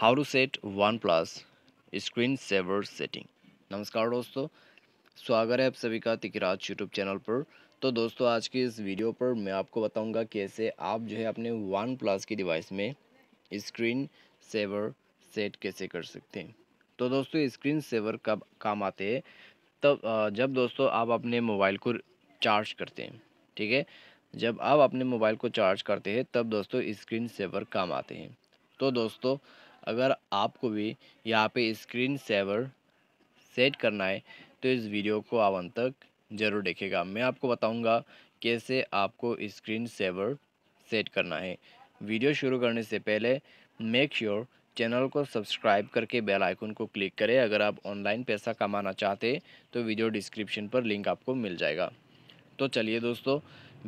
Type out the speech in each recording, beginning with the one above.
how to set OnePlus screen saver setting नमस्कार दोस्तों स्वागत है आप सभी का तिकराज यूट्यूब चैनल पर तो दोस्तों आज की इस वीडियो पर मैं आपको बताऊंगा कैसे आप जो है अपने वन प्लस की डिवाइस में स्क्रीन सेवर सेट कैसे कर सकते हैं तो दोस्तों स्क्रीन सेवर कब काम आते हैं तब जब दोस्तों आप अपने मोबाइल को चार्ज करते हैं ठीक है जब आप अपने मोबाइल को चार्ज करते हैं तब दोस्तों स्क्रीन सेवर काम आते हैं तो दोस्तों अगर आपको भी यहाँ पे स्क्रीन सेवर सेट करना है तो इस वीडियो को आप अंत तक ज़रूर देखेगा मैं आपको बताऊंगा कैसे आपको स्क्रीन सेवर सेट करना है वीडियो शुरू करने से पहले मेक श्योर sure चैनल को सब्सक्राइब करके बेल आइकन को क्लिक करें अगर आप ऑनलाइन पैसा कमाना चाहते तो वीडियो डिस्क्रिप्शन पर लिंक आपको मिल जाएगा तो चलिए दोस्तों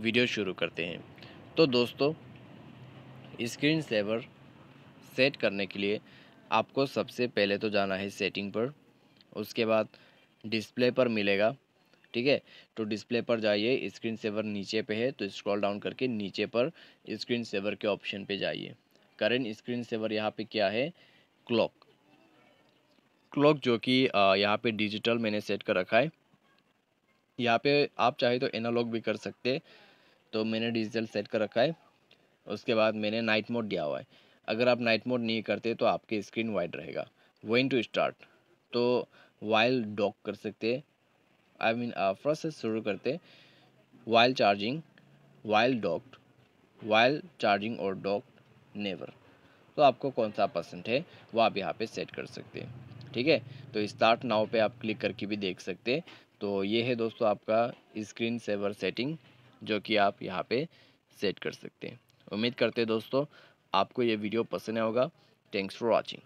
वीडियो शुरू करते हैं तो दोस्तों स्क्रीन सेवर सेट करने के लिए आपको सबसे पहले तो जाना है सेटिंग पर उसके बाद डिस्प्ले पर मिलेगा ठीक है तो डिस्प्ले पर जाइए स्क्रीन सेवर नीचे पे है तो स्क्रॉल डाउन करके नीचे पर स्क्रीन सेवर के ऑप्शन पे जाइए करेंट स्क्रीन सेवर यहाँ पे क्या है क्लॉक क्लॉक जो कि यहाँ पे डिजिटल मैंने सेट कर रखा है यहाँ पे आप चाहे तो एनालॉग भी कर सकते तो मैंने डिजिटल सेट कर रखा है उसके बाद मैंने नाइट मोड दिया हुआ है अगर आप नाइट मोड नहीं करते तो आपके स्क्रीन वाइट रहेगा वेन टू स्टार्ट तो वाइल डॉक कर सकते आई मीन फर्स्ट शुरू करते while charging while docked while charging और डॉक्ट नेवर तो आपको कौन सा पसंद है वो आप यहाँ पे सेट कर सकते हैं ठीक है तो स्टार्ट नाव पे आप क्लिक करके भी देख सकते हैं तो ये है दोस्तों आपका स्क्रीन सेवर सेटिंग जो कि आप यहाँ पे सेट कर सकते हैं उम्मीद करते हैं दोस्तों आपको ये वीडियो पसंद होगा थैंक्स फॉर वॉचिंग